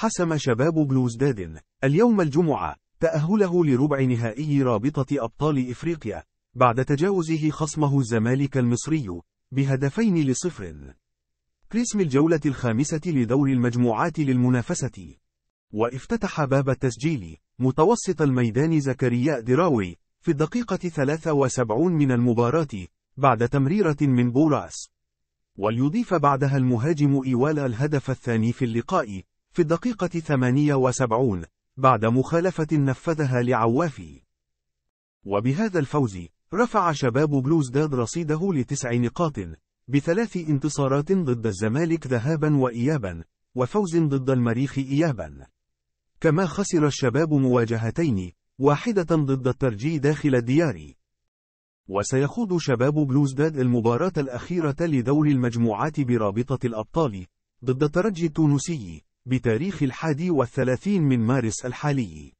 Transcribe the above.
حسم شباب بلوزداد اليوم الجمعة تأهله لربع نهائي رابطة أبطال إفريقيا بعد تجاوزه خصمه الزمالك المصري بهدفين لصفر قسم الجولة الخامسة لدور المجموعات للمنافسة وافتتح باب التسجيل متوسط الميدان زكريا دراوي في الدقيقة 73 من المباراة بعد تمريرة من بوراس وليضيف بعدها المهاجم إيوالا الهدف الثاني في اللقاء في الدقيقة 78 بعد مخالفة نفذها لعوافي وبهذا الفوز رفع شباب بلوز داد رصيده لتسع نقاط بثلاث انتصارات ضد الزمالك ذهابا وإيابا وفوز ضد المريخ إيابا كما خسر الشباب مواجهتين واحدة ضد الترجي داخل الديار وسيخوض شباب بلوزداد المباراة الأخيرة لدور المجموعات برابطة الأبطال ضد الترجي التونسي بتاريخ الحادي والثلاثين من مارس الحالي